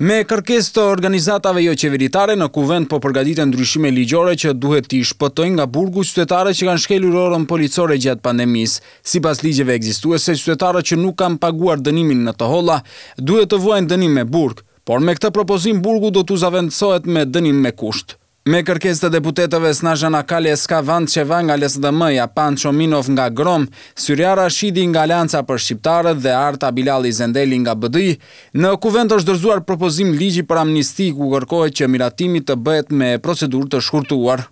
Me kërkes të organizatave jo qeveritare në kuvend po e ndryshime ligjore që duhet t'i shpëtojnë nga burgu qytetare që kanë shkelur orën policore gjatë pandemis. Si pas ligjeve egzistuese, qytetare që nuk kanë paguar dënimin në të holla, duhet të vojnë dënim me burg, por me këtë propozim burgu do t'u zavendësohet me dënim me kushtë. Me kërkes të deputetëve Snazha Nakali e Ska Vand Qeva nga Lesë dhe Pan Qominov nga Grom, Syria Rashidi nga Alianca për Shqiptarët dhe Arta Bilali Zendeli nga Bëdëj, në kuvent është dërzuar propozim ligji për amnisti ku kërkohet që miratimi të bëhet me procedur të shkurtuar.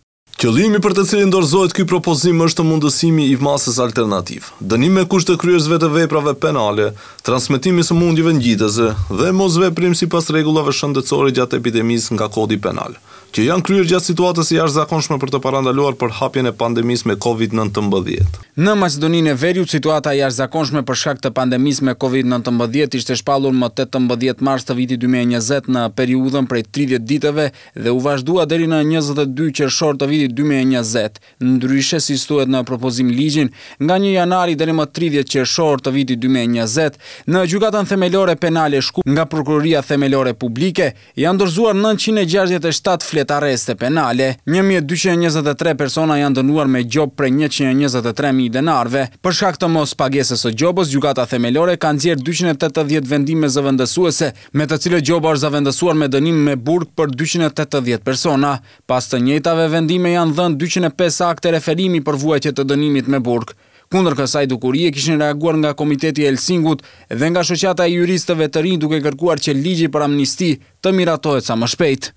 Qëllimi për të cilin dorëzohet ky propozim është mundësimi i masës alternativ. Dënimi me kusht të kryesëve të veprave penale, transmetimi së mundjeve ngjitëse dhe mosveprim sipas rregullave shëndetësore gjatë epidemisë nga kodi penal, që janë kryer gjatë situatës së jashtëzakonshme për të parandaluar për hapjen e pandemisë me COVID-19. Në Maqedoninë e Veriut situata e jashtëzakonshme për shkak të pandemisë me COVID-19 ishte shpallur më 18 mars të vitit 2020 në periudhën prej 30 ditëve dhe u vazhdua deri në 22 qershor të vitit vitit 2020, ndryshe si stuet në propozim ligjin, nga një janari dhe në më 30 qërëshor të vitit 2020, në gjukatën themelore penale shku nga prokuroria themelore publike, janë dërzuar 967 fletareste penale, 1223 persona janë dënuar me gjobë për 123.000 denarve, për shkak të mos pagesës o gjobës, gjukata themelore kanë zjerë 280 vendime zëvëndësuese, me të cilë gjobë është zëvëndësuar me dënim me burg për 280 persona, pas të njëtave vendime janë janë dhënë 205 akte referimi për vuajtje të dënimit me burg. Kundër kësaj dukurie kishin reaguar nga Komiteti Helsingut dhe nga shoqata e juristëve të rinj duke kërkuar që ligji për amnisti të miratohet sa më shpejt.